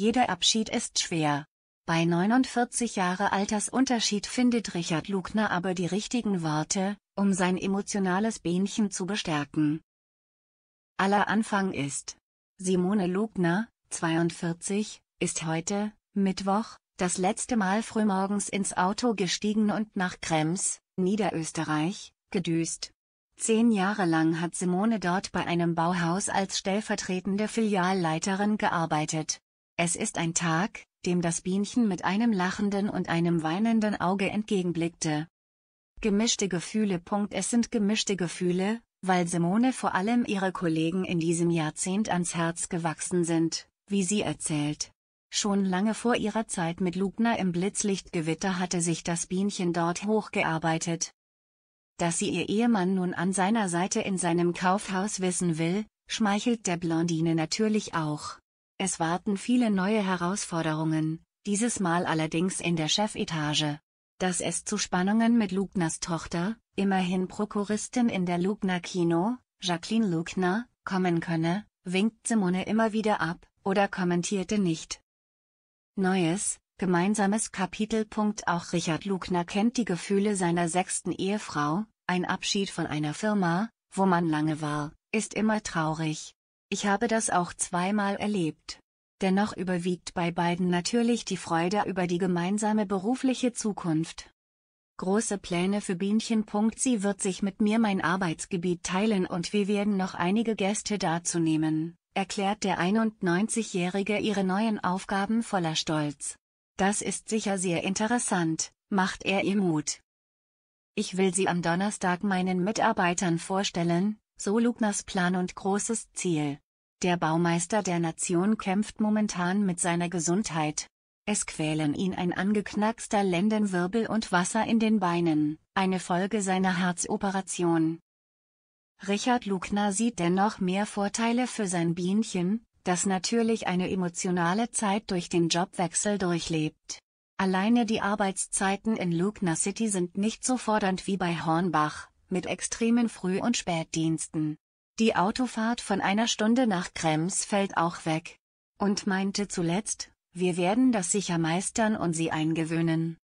Jeder Abschied ist schwer. Bei 49 Jahre Altersunterschied findet Richard Lugner aber die richtigen Worte, um sein emotionales Bähnchen zu bestärken. Aller Anfang ist. Simone Lugner, 42, ist heute, Mittwoch, das letzte Mal frühmorgens ins Auto gestiegen und nach Krems, Niederösterreich, gedüst. Zehn Jahre lang hat Simone dort bei einem Bauhaus als stellvertretende Filialleiterin gearbeitet. Es ist ein Tag, dem das Bienchen mit einem lachenden und einem weinenden Auge entgegenblickte. Gemischte Gefühle. Es sind gemischte Gefühle, weil Simone vor allem ihre Kollegen in diesem Jahrzehnt ans Herz gewachsen sind, wie sie erzählt. Schon lange vor ihrer Zeit mit Lugner im Blitzlichtgewitter hatte sich das Bienchen dort hochgearbeitet. Dass sie ihr Ehemann nun an seiner Seite in seinem Kaufhaus wissen will, schmeichelt der Blondine natürlich auch. Es warten viele neue Herausforderungen, dieses Mal allerdings in der Chefetage. Dass es zu Spannungen mit Lugners Tochter, immerhin Prokuristin in der Lugner Kino, Jacqueline Lugner, kommen könne, winkt Simone immer wieder ab, oder kommentierte nicht. Neues, gemeinsames Kapitel. Auch Richard Lugner kennt die Gefühle seiner sechsten Ehefrau, ein Abschied von einer Firma, wo man lange war, ist immer traurig. Ich habe das auch zweimal erlebt. Dennoch überwiegt bei beiden natürlich die Freude über die gemeinsame berufliche Zukunft. Große Pläne für Bienchen. Sie wird sich mit mir mein Arbeitsgebiet teilen und wir werden noch einige Gäste dazu nehmen, erklärt der 91-Jährige ihre neuen Aufgaben voller Stolz. Das ist sicher sehr interessant, macht er ihr Mut. Ich will sie am Donnerstag meinen Mitarbeitern vorstellen, so Lugners Plan und großes Ziel. Der Baumeister der Nation kämpft momentan mit seiner Gesundheit. Es quälen ihn ein angeknackster Lendenwirbel und Wasser in den Beinen, eine Folge seiner Herzoperation. Richard Lugner sieht dennoch mehr Vorteile für sein Bienchen, das natürlich eine emotionale Zeit durch den Jobwechsel durchlebt. Alleine die Arbeitszeiten in Lugner City sind nicht so fordernd wie bei Hornbach mit extremen Früh- und Spätdiensten. Die Autofahrt von einer Stunde nach Krems fällt auch weg. Und meinte zuletzt, wir werden das sicher meistern und sie eingewöhnen.